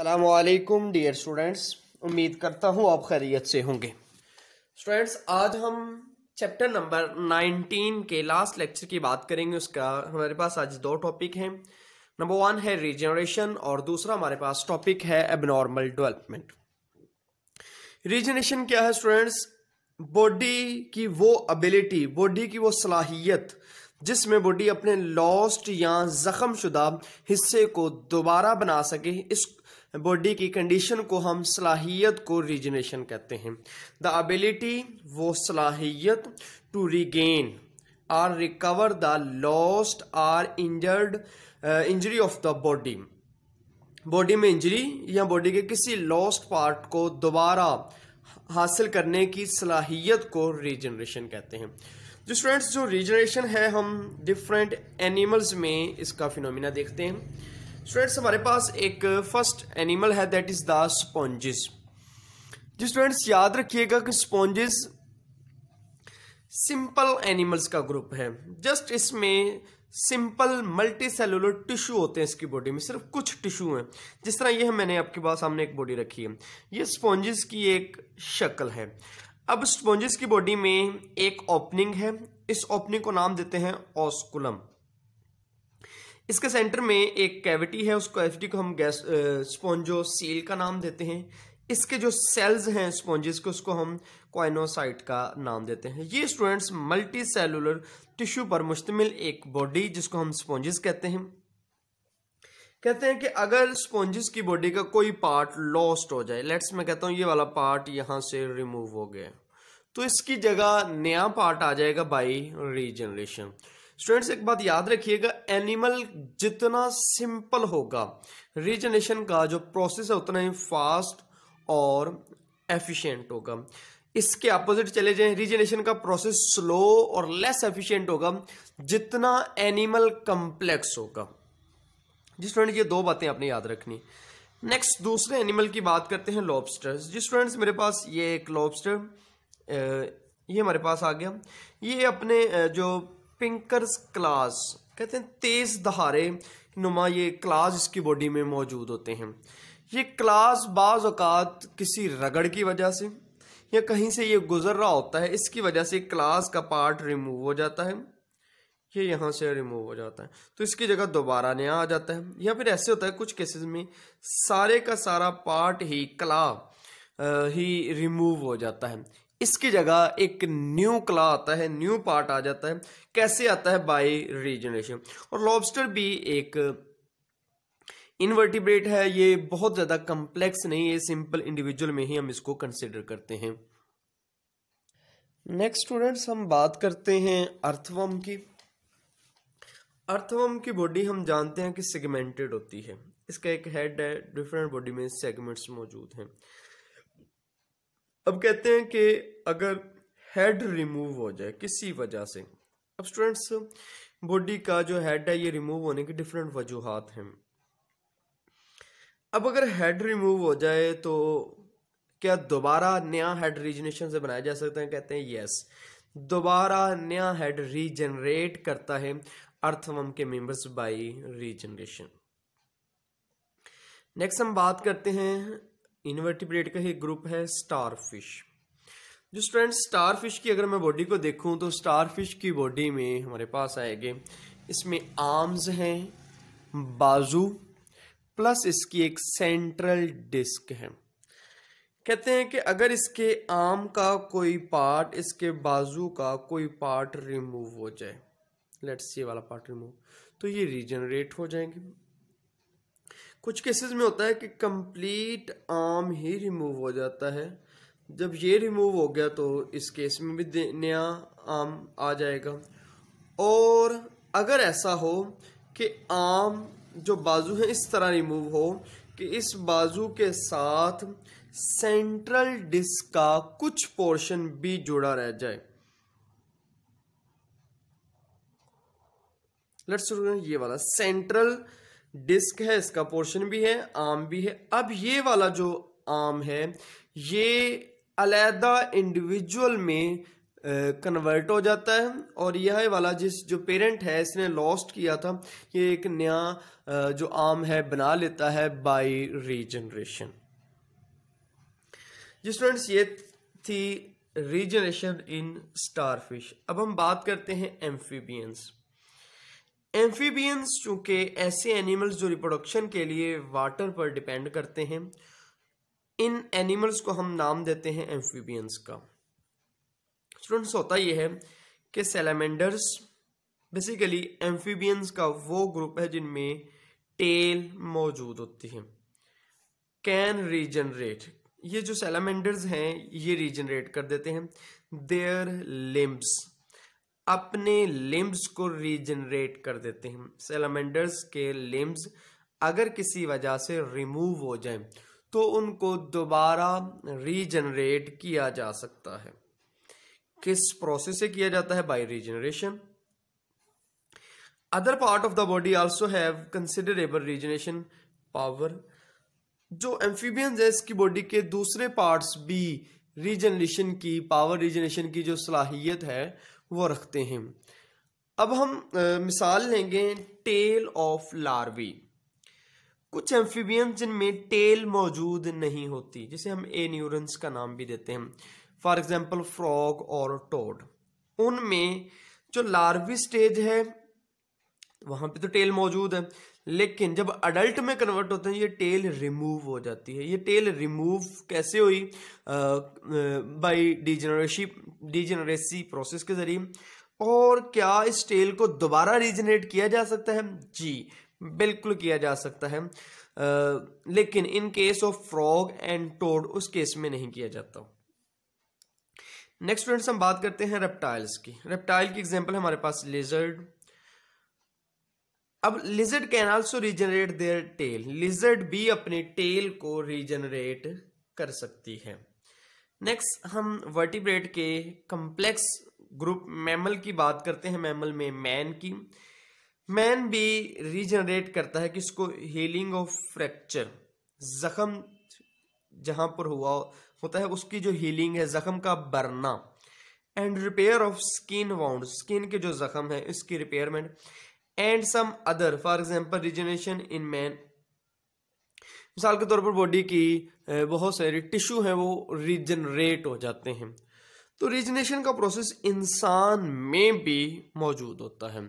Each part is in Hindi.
असलकुम डियर स्टूडेंट्स उम्मीद करता हूँ आप खैरियत से होंगे स्टूडेंट्स आज हम चैप्टर नंबर 19 के लास्ट लेक्चर की बात करेंगे उसका हमारे पास आज दो टॉपिक हैं नंबर वन है रीजनरेशन और दूसरा हमारे पास टॉपिक है एबनॉर्मल डेवलपमेंट रीजनरेशन क्या है स्टूडेंट्स बॉडी की वो एबिलिटी बॉडी की वो सलाहियत जिसमें बॉडी अपने लॉस्ट या जख्म शुदा हिस्से को दोबारा बना सके इस बॉडी की कंडीशन को हम सलाहियत को रिजनेशन कहते हैं द एबिलिटी वो सलाहियत to regain or recover the lost or injured injury of the body body में इंजरी या बॉडी के किसी लॉस्ट पार्ट को दोबारा हासिल करने की सलाहियत को रिजनरेशन कहते हैं जो स्टूडेंट्स जो रिजनरेशन है हम डिफरेंट एनिमल्स में इसका फिनोमिना देखते हैं स्टूडेंट्स हमारे पास एक फर्स्ट एनिमल है दैट इज़ द स्पॉन्जेस जी स्टूडेंट्स याद रखिएगा कि स्पॉन्जेस सिंपल एनिमल्स का ग्रुप है जस्ट इसमें सिंपल मल्टी सेलुलर टिश्यू होते हैं इसकी बॉडी में सिर्फ कुछ टिश्यू हैं जिस तरह यह मैंने आपके पास सामने एक बॉडी रखी है ये स्पॉन्जेस की एक शक्ल है अब स्पॉन्जेस की बॉडी में एक ओपनिंग है इस ओपनिंग को नाम देते हैं ऑस्कुलम इसके सेंटर में एक कैविटी है उस कैविटी को हम गैस स्पॉन्जो सील का नाम देते हैं इसके जो सेल्स हैं स्पॉन्जेस के उसको हम क्वाइनोसाइट का नाम देते हैं ये स्टूडेंट्स मल्टी सेलुलर टिश्यू पर मुश्तमिल एक बॉडी जिसको हम स्पॉन्जेस कहते हैं कहते हैं कि अगर स्पॉन्जेस की बॉडी का कोई पार्ट लॉस्ट हो जाए लेट्स मैं कहता हूँ ये वाला पार्ट यहाँ से रिमूव हो गया तो इसकी जगह नया पार्ट आ जाएगा बाई रीजनरेशन स्टूडेंट्स एक बात याद रखिएगा एनिमल जितना सिंपल होगा रिजनेशन का जो प्रोसेस है उतना ही फास्ट और एफिशिएंट होगा इसके अपोजिट चले जाएं रिजनेशन का प्रोसेस स्लो और लेस एफिशिएंट होगा जितना एनिमल कम्प्लेक्स होगा जी स्टूडेंट ये दो बातें आपने याद रखनी नेक्स्ट दूसरे एनिमल की बात करते हैं लॉबस्टर जी स्टूडेंट्स मेरे पास ये एक लॉबस्टर ये हमारे पास आ गया ये अपने जो पिंकर्स क्लास कहते हैं तेज दहारे नुमा ये क्लास इसकी बॉडी में मौजूद होते हैं ये क्लास बाज़ अवत किसी रगड़ की वजह से या कहीं से ये गुजर रहा होता है इसकी वजह से क्लास का पार्ट रिमूव हो जाता है ये यहाँ से रिमूव हो जाता है तो इसकी जगह दोबारा नया आ जाता है या फिर ऐसे होता है कुछ केसेस में सारे का सारा पार्ट ही कला ही रिमूव हो जाता है इसकी जगह एक न्यू क्ला आता है न्यू पार्ट आ जाता है कैसे आता है बाय रीजनरेशन और लॉबस्टर भी एक इनवर्टिब्रेट है ये बहुत ज़्यादा कंप्लेक्स नहीं है सिंपल इंडिविजुअल में ही हम इसको कंसिडर करते हैं नेक्स्ट स्टूडेंट्स हम बात करते हैं अर्थवम की अर्थवम की बॉडी हम जानते हैं कि सेगमेंटेड होती है इसका एक हेड है डिफरेंट बॉडी में सेगमेंट्स मौजूद हैं अब कहते हैं कि अगर हेड रिमूव हो जाए किसी वजह से अब स्टूडेंट्स बॉडी का जो हेड है ये रिमूव होने की डिफरेंट वजूहत हैं अब अगर हेड रिमूव हो जाए तो क्या दोबारा नया हेड रिजनेशन से बनाया जा सकता है कहते हैं यस दोबारा नया हेड रीजनरेट करता है अर्थवम के मेंबर्स बाय रीजनरेशन नेक्स्ट हम बात करते हैं इनवर्टिब्रेट का ही ग्रुप है स्टार फिश जो स्टूडेंट स्टार फिश की अगर मैं बॉडी को देखूं तो स्टार फिश की बॉडी में हमारे पास आएंगे इसमें आर्म्स हैं बाजू प्लस इसकी एक सेंट्रल डिस्क है कहते हैं कि अगर इसके आर्म का कोई पार्ट इसके बाजू का कोई पार्ट रिमूव हो जाए लेट्स ये वाला पार्ट रिमूव तो ये रिजनरेट हो जाएंगे कुछ केसेस में होता है कि कंप्लीट आर्म ही रिमूव हो जाता है जब ये रिमूव हो गया तो इस केस में भी नया आम आ जाएगा और अगर ऐसा हो कि आम जो बाजू है इस तरह रिमूव हो कि इस बाजू के साथ सेंट्रल डिस्क का कुछ पोर्शन भी जुड़ा रह जाए लेट्स ये वाला सेंट्रल डिस्क है इसका पोर्शन भी है आम भी है अब ये वाला जो आम है ये अलहदा इंडिविजुअल में कन्वर्ट हो जाता है और यह वाला जिस जो पेरेंट है इसने लॉस्ट किया था ये एक नया जो आम है बना लेता है बाय रीजनरेशन जी स्टूडेंट्स ये थी रीजनरेशन इन स्टारफिश अब हम बात करते हैं एम्फीबियंस एम्फीबियंस चूँकि ऐसे एनिमल्स जो रिप्रोडक्शन के लिए वाटर पर डिपेंड करते हैं इन एनिमल्स को हम नाम देते हैं एम्फीबियंस का स्टूडेंट्स होता यह है कि सेलेमेंडर्स बेसिकली एम्फीबियंस का वो ग्रुप है जिनमें टेल मौजूद होती है कैन रीजनरेट ये जो सेलेमेंडर्स हैं ये रीजनरेट कर देते हैं देयर लिम्ब्स अपने लिम्ब्स को रीजनरेट कर देते हैं सेलमेंडर्स के लिम्ब्स अगर किसी वजह से रिमूव हो जाएं तो उनको दोबारा रीजनरेट किया जा सकता है किस प्रोसेस से किया जाता है by regeneration other part of the body also have considerable regeneration power जो एम्फीबियंस है इसकी बॉडी के दूसरे पार्ट्स भी रीजनरेशन की पावर रीजनरेशन की जो सलाहियत है वो रखते हैं अब हम आ, मिसाल लेंगे टेल ऑफ लार्वी कुछ एम्फीबियम जिनमें टेल मौजूद नहीं होती जिसे हम एन्यूरेंस का नाम भी देते हैं फॉर एग्जांपल फ्रॉग और टोड उनमें जो लार्वी स्टेज है वहां पे तो टेल मौजूद है लेकिन जब अडल्ट में कन्वर्ट होते हैं ये टेल रिमूव हो जाती है ये टेल रिमूव कैसे हुई बाय डीजनरेसी डीजनरेसी प्रोसेस के जरिए और क्या इस टेल को दोबारा रीजनरेट किया जा सकता है जी बिल्कुल किया जा सकता है आ, लेकिन in case of frog and toad उस केस में नहीं किया जाता नेक्स्ट फ्रेंड्स हम बात करते हैं रेप्टाइल्स की रेप्टाइल की एग्जांपल हमारे पास लेजर्ड अब lizard can also regenerate their tail lizard भी अपनी टेल को रिजनरेट कर सकती है नेक्स्ट हम वर्टिब्रेट के कम्प्लेक्स ग्रुप मैमल की बात करते हैं मैमल में मैन की मैन भी रिजनरेट करता है किसको हीलिंग ऑफ फ्रैक्चर जख्म जहां पर हुआ होता है उसकी जो हीलिंग है जख्म का भरना and repair of skin wound skin के जो जख्म है इसकी repairment and some other for example regeneration in man मिसाल के तौर पर बॉडी की बहुत सारे टिश्यू हैं वो रिजनरेट हो जाते हैं तो रिजनेशन का प्रोसेस इंसान में भी मौजूद होता है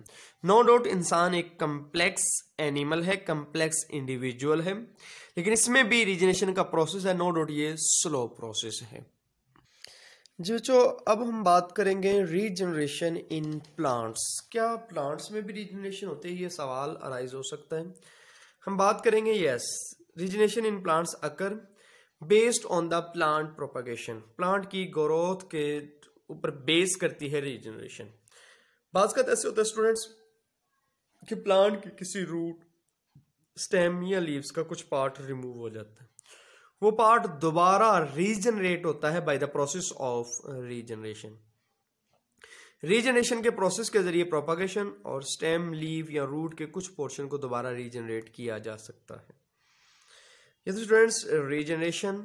नो डाउट इंसान एक कम्प्लेक्स एनिमल है कम्प्लेक्स इंडिविजुअल है लेकिन इसमें भी रिजनेशन का प्रोसेस है नो डाउट ये स्लो प्रोसेस है जो चो अब हम बात करेंगे रीजनरेशन इन प्लांट्स क्या प्लांट्स में भी रीजनरेशन होते हैं ये सवाल अराइज हो सकता है हम बात करेंगे yes regeneration in plants occur based on the plant propagation plant की ग्रोथ के ऊपर बेस करती है रीजनरेशन बात करते ऐसे होता है स्टूडेंट्स कि प्लांट के किसी रूट स्टेम या लीव्स का कुछ पार्ट रिमूव हो जाता है वो पार्ट दोबारा रीजनरेट होता है by the process of regeneration regeneration के प्रोसेस के जरिए प्रोपागेशन और स्टेम लीव या रूट के कुछ पोर्शन को दोबारा रीजनरेट किया जा सकता है स्टूडेंट्स रीजनरेशन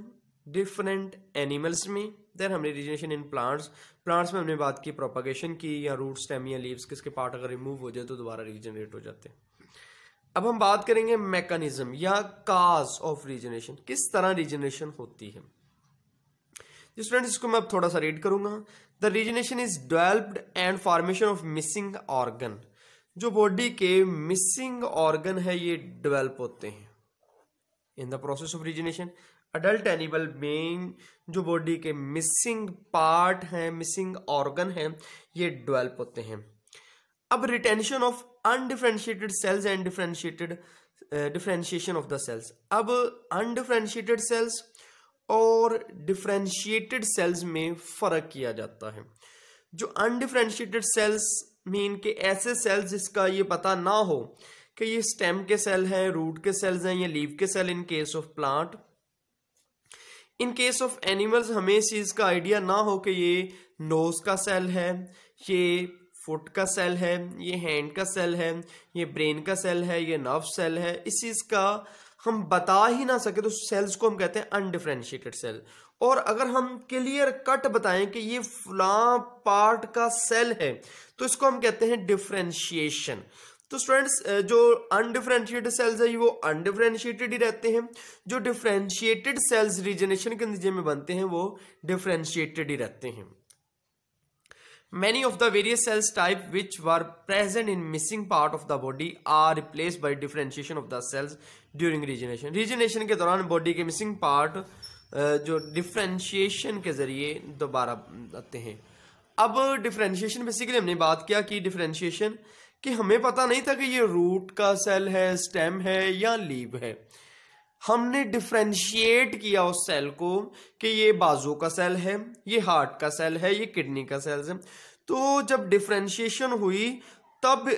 डिफरेंट एनिमल्स में देन हमने रीजनरेशन इन प्लांट्स प्लांट्स में हमने बात की प्रोपागेशन की या रूट स्टेम या लीव्स किसके पार्ट अगर रिमूव हो जाए तो दोबारा रीजनरेट हो जाते हैं अब हम बात करेंगे मैकेनिज्म या काज ऑफ रीजनरेशन किस तरह रीजनरेशन होती है स्टूडेंट इसको मैं अब थोड़ा सा रीड करूंगा the regeneration is developed and formation of missing organ जो बॉडी के मिसिंग ऑर्गन है ये डेवलप होते हैं in the process of regeneration adult animal being जो बॉडी के मिसिंग पार्ट हैं मिसिंग ऑर्गन हैं ये डेवलप होते हैं अब retention of undifferentiated cells and differentiated differentiation of the cells अब अनडिफ्रेंशिएटेड सेल्स और डिफ्रेंशिएटेड सेल्स में फ़र्क किया जाता है जो अनडिफ्रेंशिएटेड सेल्स मीन के ऐसे सेल्स जिसका ये पता ना हो कि ये स्टेम के सेल हैं रूट के सेल्स हैं या लीव के cell in case of plant in case of animals हमें इस चीज़ का आइडिया ना हो कि ये नोज का सेल है ये फुट का सेल है ये हैंड का सेल है ये ब्रेन का सेल है ये नर्व सेल है इस चीज़ का हम बता ही ना सके तो सेल्स को हम कहते हैं अनडिफ्रेंशिएटेड सेल और अगर हम क्लियर कट बताएं कि ये फलां पार्ट का सेल है तो इसको हम कहते हैं डिफ्रेंशिएशन तो स्टूडेंट्स जो अनडिफ्रेंशिएटेड सेल्स है वो अनडिफ्रेंशिएटेड ही रहते हैं जो डिफ्रेंशिएटेड सेल्स रीजनेशन के नतीजे में बनते हैं वो डिफ्रेंशिएटेड ही रहते हैं Many of the various cells type which were present in missing part of the body are replaced by differentiation of the cells during regeneration. Regeneration ke dauran body ke missing part uh, jo differentiation ke zariye dobara aate hain ab differentiation basically humne baat kiya ki differentiation ki hame pata nahi tha ki ye root ka cell hai stem hai ya leaf hai हमने डिफ्रेंशिएट किया उस सेल को कि ये बाजू का सेल है ये हार्ट का सेल है ये किडनी का सेल है तो जब डिफ्रेंशिएशन हुई तब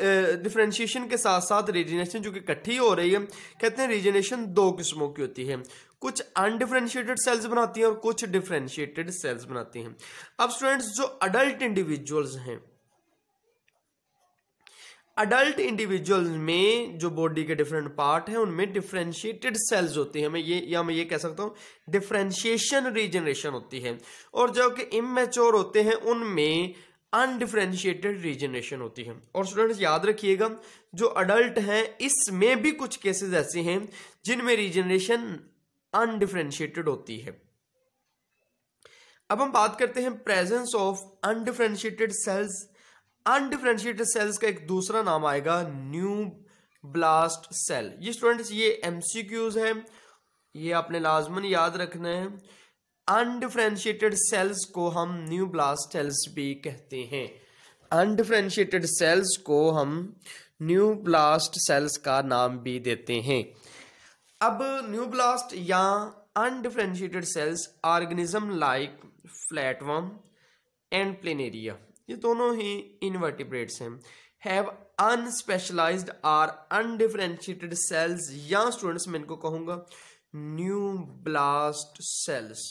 डिफ्रेंशिएशन के साथ साथ रीजनेशन जो कि इकट्ठी हो रही है कहते हैं रिजिनेशन दो किस्मों की होती है कुछ अनडिफ्रेंशिएटेड सेल्स बनाती हैं और कुछ डिफ्रेंशिएटेड सेल्स बनाती हैं अब स्टूडेंट्स जो अडल्ट इंडिविजुअल्स हैं अडल्ट इंडिविजुअल में जो बॉडी के डिफरेंट पार्ट हैं उनमें डिफ्रेंशिएटेड सेल्स होते हैं मैं ये या मैं ये कह सकता हूँ डिफ्रेंशिएशन रीजनरेशन होती है और जो कि इमेच्योर होते हैं उनमें अनडिफ्रेंशिएटेड रीजनरेशन होती है और स्टूडेंट्स याद रखिएगा जो अडल्ट हैं इसमें भी कुछ केसेस ऐसे हैं जिनमें रीजनरेशन अनडिफ्रेंशिएटेड होती है अब हम बात करते हैं presence of undifferentiated cells undifferentiated cells का एक दूसरा नाम आएगा न्यू ब्लास्ट सेल ये स्टूडेंट्स ये एमसीक्यूज हैं ये आपने लाजमन याद रखना है अनडिफ्रेंशिएटेड सेल्स को हम न्यू ब्लास्ट सेल्स भी कहते हैं अनडिफ्रेंशिएटेड सेल्स को हम न्यू ब्लास्ट सेल्स का नाम भी देते हैं अब न्यू ब्लास्ट या undifferentiated cells organism like flatworm and planaria ये दोनों ही इनवर्टिब्रेट्स हैं have unspecialised or undifferentiated cells या स्टूडेंट्स मैं इनको कहूंगा न्यू ब्लास्ट सेल्स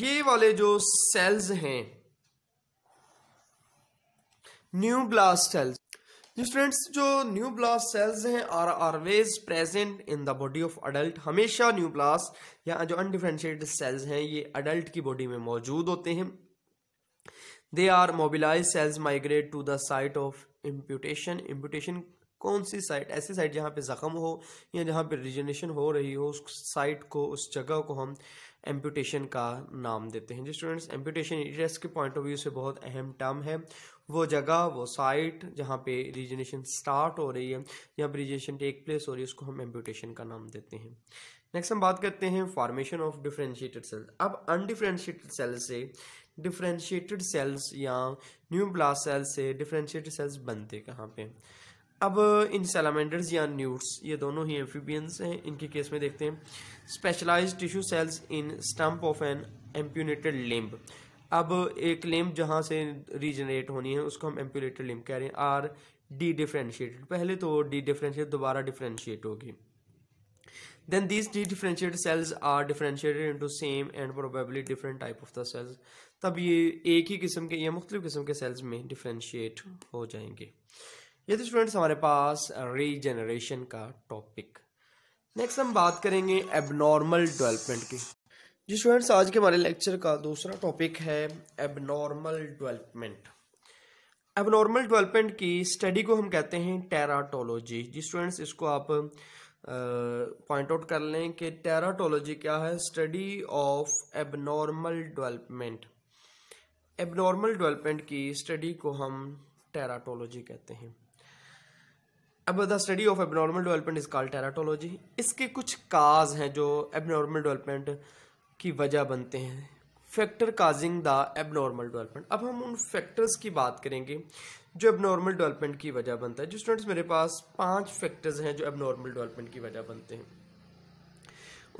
ये वाले जो सेल्स हैं न्यू ब्लास्ट सेल्स स्टूडेंट्स जो न्यू ब्लास्ट सेल्स हैं are always present in the body of adult हमेशा न्यू ब्लास्ट या जो अनडिफ्रेंशिएटेड सेल्स हैं ये अडल्ट की बॉडी में मौजूद होते हैं they are mobilise cells migrate to the site of amputation amputation कौन सी साइट ऐसी साइट जहाँ पे जख्म हो या जहाँ पे रिजनेशन हो रही हो उस साइट को उस जगह को हम एम्प्यूटेशन का नाम देते हैं जी स्टूडेंट्स एम्प्यूटेशन इंटरेस्ट के पॉइंट ऑफ व्यू से बहुत अहम टर्म है वो जगह वो साइट जहाँ पे रिजनेशन स्टार्ट हो रही है जहाँ रिजनेशन टेक प्लेस हो रही है उसको हम एम्प्यूटेशन का नाम देते हैं नेक्स्ट हम बात करते हैं फॉर्मेशन ऑफ डिफ्रेंशिएटेड सेल्स अब अनडिफ्रेंशिएटेड सेल से डिफ्रेंशिएटेड सेल्स या न्यू ब्लास्ट सेल्स से डिफ्रेंशिएटेड सेल्स बनते कहाँ पे अब इन सेलामेंडर्स या न्यूट्स ये दोनों ही एम्फीबियंस हैं इनके केस में देखते हैं specialised tissue cells in stump of an amputated limb अब एक लिम्ब जहाँ से रीजनरेट होनी है उसको हम एम्पुलेटर लिम्ब कह रहे हैं आर डी डिफ्रेंशिएटेड पहले तो डी डिफ्रेंशिएट दोबारा डिफ्रेंशिएट होगी देन दीज डी differentiated cells are differentiated into same and probably different type of the cells तब ये एक ही किस्म के या मुख्तलिफ किस्म के सेल्स में डिफ्रेंशिएट हो जाएंगे ये तो स्टूडेंट्स हमारे पास रीजनरेशन का टॉपिक नेक्स्ट हम बात करेंगे एबनॉर्मल डेवलपमेंट की जी स्टूडेंट्स आज के हमारे लेक्चर का दूसरा टॉपिक है एबनॉर्मल डेवलपमेंट एबनॉर्मल डेवलपमेंट की स्टडी को हम कहते हैं टेराटोलॉजी जी स्टूडेंट्स इसको आप पॉइंट आउट कर लें कि टेराटोलॉजी क्या है study of abnormal development abnormal development की स्टडी को हम टेराटोलॉजी कहते हैं अब the study of abnormal development is called teratology इसके कुछ काज हैं जो एबनॉर्मल डेवलपमेंट की वजह बनते हैं factor causing the abnormal development अब हम उन फैक्टर्स की बात करेंगे जो एबनॉर्मल डेवलपमेंट की वजह बनता है जो स्टूडेंट्स मेरे पास पांच फैक्टर्स हैं जो एबनॉर्मल डेवलपमेंट की वजह बनते हैं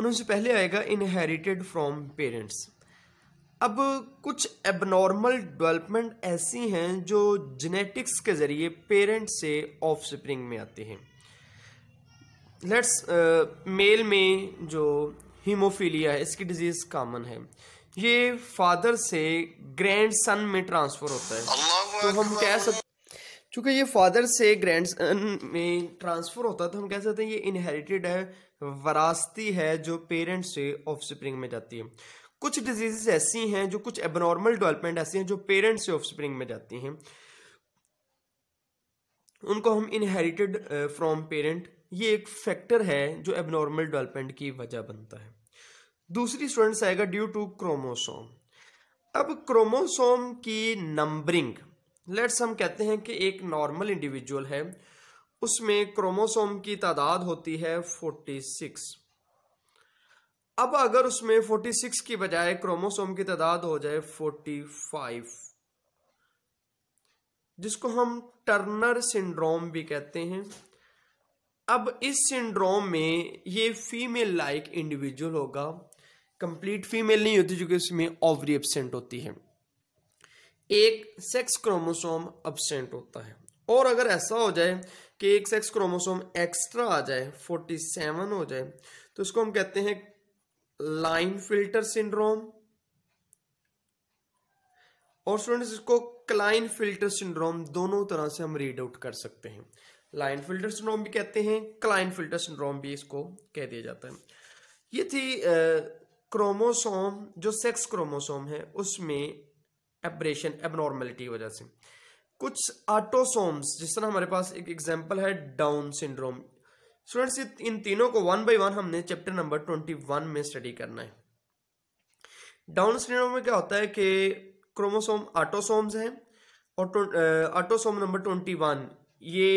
उनसे पहले आएगा इनहेरिटेड फ्रॉम पेरेंट्स अब कुछ एबनॉर्मल डेवलपमेंट ऐसी हैं जो जेनेटिक्स के ज़रिए पेरेंट्स से ऑफ स्प्रिंग में आते हैं लेट्स मेल uh, में जो हीमोफीलिया है इसकी डिजीज कॉमन है ये फादर से ग्रैंड सन में ट्रांसफर होता है तो हम कह सकते चूंकि ये फादर से ग्रैंड सन में ट्रांसफ़र होता है तो हम कह सकते हैं ये इनहेरिटेड है वरासती है जो पेरेंट से ऑफ स्प्रिंग में जाती है कुछ डिजीज़ ऐसी हैं जो कुछ एबनॉर्मल डेवलपमेंट ऐसी हैं जो पेरेंट्स से ऑफ स्प्रिंग में जाती हैं उनको हम इनहेरिटेड फ्रॉम पेरेंट ये एक फैक्टर है जो एबनॉर्मल डेवलपमेंट की वजह बनता है दूसरी स्टूडेंट्स आएगा ड्यू टू क्रोमोसोम अब क्रोमोसोम की नंबरिंग लेट्स हम कहते हैं कि एक नॉर्मल इंडिविजुअल है उसमें क्रोमोसोम की तादाद होती है फोर्टी सिक्स अब अगर उसमें फोर्टी सिक्स की बजाय क्रोमोसोम की तादाद हो जाए फोर्टी फाइव जिसको हम टर्नर सिंड्रोम भी कहते हैं अब इस सिंड्रोम में ये फीमेल लाइक इंडिविजुअल होगा कंप्लीट फीमेल नहीं होती जो कि उसमें ओवरी एबसेंट होती है एक सेक्स क्रोमोसोम एबसेंट होता है और अगर ऐसा हो जाए कि एक सेक्स क्रोमोसोम एक्स्ट्रा आ जाए फोर्टी सेवन हो जाए तो उसको हम कहते हैं लाइन फिल्टर सिंड्रोम और स्टूडेंट्स इसको क्लाइन फिल्टर सिंड्रोम दोनों तरह से हम रीड आउट कर सकते हैं लाइन फिल्टर सिंड्रोम भी कहते हैं क्लाइन फिल्टर सिंड्रोम भी इसको कह दिया जाता है ये थी आ, क्रोमोसोम जो सेक्स क्रोमोसोम है उसमें एब्रेशन एबनॉर्मेलिटी वजह से कुछ आटोसोम्स जिस तरह हमारे पास एक एग्जाम्पल है डाउन सिंड्रोम स्टूडेंट्स इन तीनों को वन बाई वन हमने चैप्टर नंबर ट्वेंटी वन में स्टडी करना है डाउन सिंड्रोम में क्या होता है कि क्रोमोसोम आटोसोम्स हैं और आटोसोम नंबर ट्वेंटी वन ये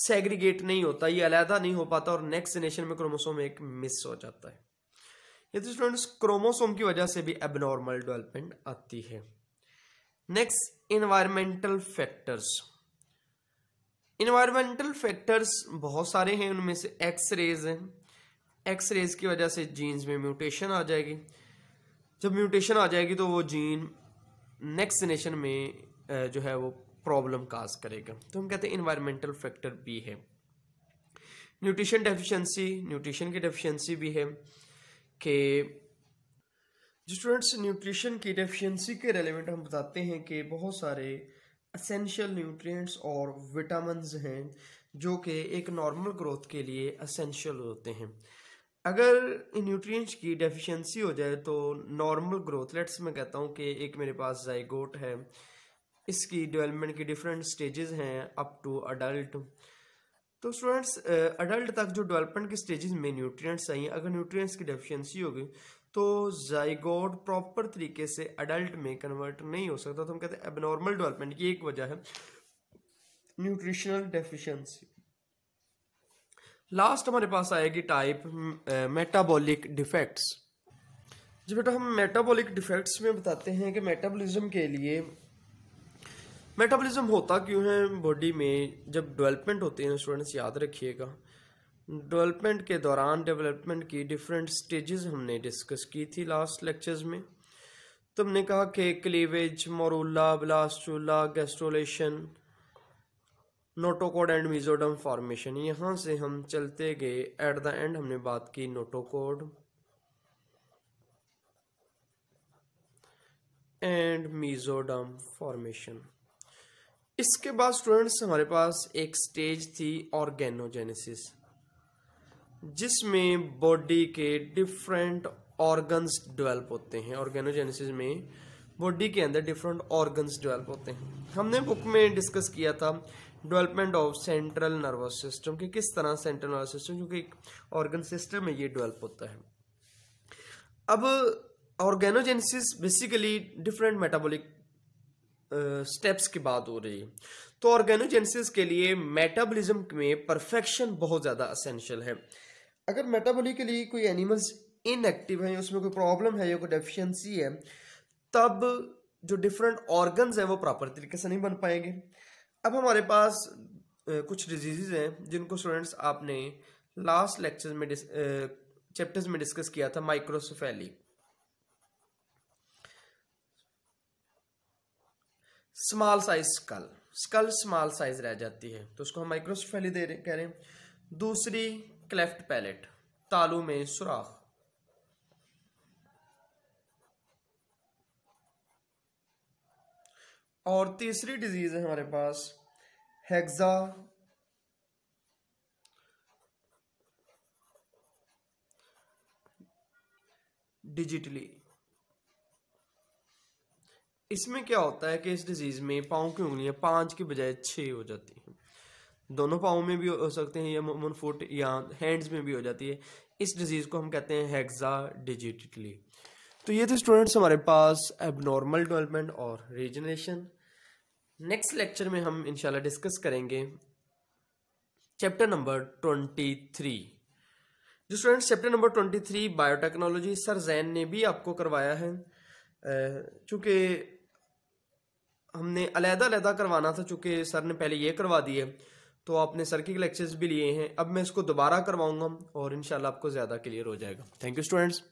सेग्रीगेट नहीं होता ये अलहदा नहीं हो पाता और नेक्स्ट जनरेशन में क्रोमोसोम एक मिस हो जाता है ये तो स्टूडेंट्स क्रोमोसोम की वजह से भी एबनॉर्मल डेवलपमेंट आती है next environmental factors environmental factors बहुत सारे हैं उनमें से एक्स रेज हैं एक्स रेज की वजह से जीन्स में म्यूटेशन आ जाएगी जब म्यूटेशन आ जाएगी तो वो जीन नेक्स्ट जनरेशन में जो है वो प्रॉब्लम काज करेगा तो हम कहते हैं इन्वायरमेंटल फैक्टर भी है न्यूट्रिशन डेफिशिएंसी न्यूट्रिशन की डेफिशिएंसी भी है कि जो स्टूडेंट्स न्यूट्रिशन की डेफिशिएंसी के रेलेवेंट हम बताते हैं कि बहुत सारे असेंशियल न्यूट्रिएंट्स और विटामिन हैं जो कि एक नॉर्मल ग्रोथ के लिए असेंशियल होते हैं अगर न्यूट्रिएंट्स की डेफिशिएंसी हो जाए तो नॉर्मल ग्रोथ लेट्स मैं कहता हूँ कि एक मेरे पास जाइगोट है इसकी डेवलपमेंट की डिफरेंट स्टेजेस हैं अप टू अडल्ट तो स्टूडेंट्स अडल्ट तक जो डेवलपमेंट की स्टेजेस में न्यूट्रिएंट्स हैं अगर न्यूट्रिएंट्स की डेफिशिएंसी होगी तो जाइगोड प्रॉपर तरीके से अडल्ट में कन्वर्ट नहीं हो सकता तो हम कहते हैं एबनॉर्मल डेवलपमेंट की एक वजह है न्यूट्रिशनल डेफिशिएंसी लास्ट हमारे पास आएगी टाइप मेटाबॉलिक डिफेक्ट्स जी बेटा हम मेटाबॉलिक डिफेक्ट्स में बताते हैं कि मेटाबॉलिज्म के लिए मेटाबॉलिज्म होता क्यों है बॉडी में जब डेवलपमेंट होती है स्टूडेंट्स याद रखिएगा डेवलपमेंट के दौरान डेवलपमेंट की डिफरेंट स्टेजेस हमने डिस्कस की थी लास्ट लेक्चर्स में तुमने कहा कि cleavage morula blastula gastrulation notochord and mesoderm formation यहाँ से हम चलते गए एट द एंड हमने बात की नोटोकोड एंड मिजोडम फॉर्मेशन इसके बाद स्टूडेंट्स हमारे पास एक स्टेज थी ऑर्गेनोजेनेसिस जिसमें बॉडी के डिफरेंट ऑर्गन्स डेवलप होते हैं ऑर्गेनोजेनेसिस में बॉडी के अंदर डिफरेंट ऑर्गन्स डेवलप होते हैं हमने बुक में डिस्कस किया था development of central nervous system कि किस तरह सेंट्रल नर्वस सिस्टम क्योंकि एक ऑर्गन सिस्टम में ये डेवलप होता है अब organogenesis basically different metabolic steps की बात हो रही है तो ऑर्गेनोजेंसिस के लिए मेटाबॉलिज्म में परफेक्शन बहुत ज़्यादा असेंशियल है अगर के लिए कोई एनिमल्स इनएक्टिव हैं उसमें कोई प्रॉब्लम है या कोई डेफिशिएंसी है तब जो डिफरेंट ऑर्गन्स हैं वो प्रॉपर तरीके से नहीं बन पाएंगे अब हमारे पास कुछ डिजीज़ हैं जिनको स्टूडेंट्स आपने लास्ट लेक्चर में चैप्टर्स में डिस्कस किया था microcephaly small size skull skull small size रह जाती है तो उसको हम माइक्रोसफेली दे रहे कह रहे हैं दूसरी क्लेफ्ट पैलेट तालू में सुराख और तीसरी डिजीज है हमारे पास हेक्सा डिजिटली इसमें क्या होता है कि इस डिजीज़ में पाँव की उंगलियां पाँच की बजाय छः हो जाती हैं दोनों पाँव में भी हो सकते हैं या मुमन फुट या हैंड्स में भी हो जाती है इस डिजीज़ को हम कहते हैं हेक्सा डिजिटली तो ये थे स्टूडेंट्स हमारे पास एबनॉर्मल डेवलपमेंट और रीजनरेशन नेक्स्ट लेक्चर में हम इंशाल्लाह डिस्कस करेंगे चैप्टर नंबर ट्वेंटी थ्री जो students chapter number twenty three biotechnology sir Jain ने भी आपको करवाया है चूँकि हमने अलहदा अलहदा करवाना था चूँकि सर ने पहले ये करवा दिए तो आपने सर के लेक्चर्स भी लिए हैं अब मैं इसको दोबारा करवाऊँगा और इन आपको ज़्यादा क्लियर हो जाएगा थैंक यू स्टूडेंट्स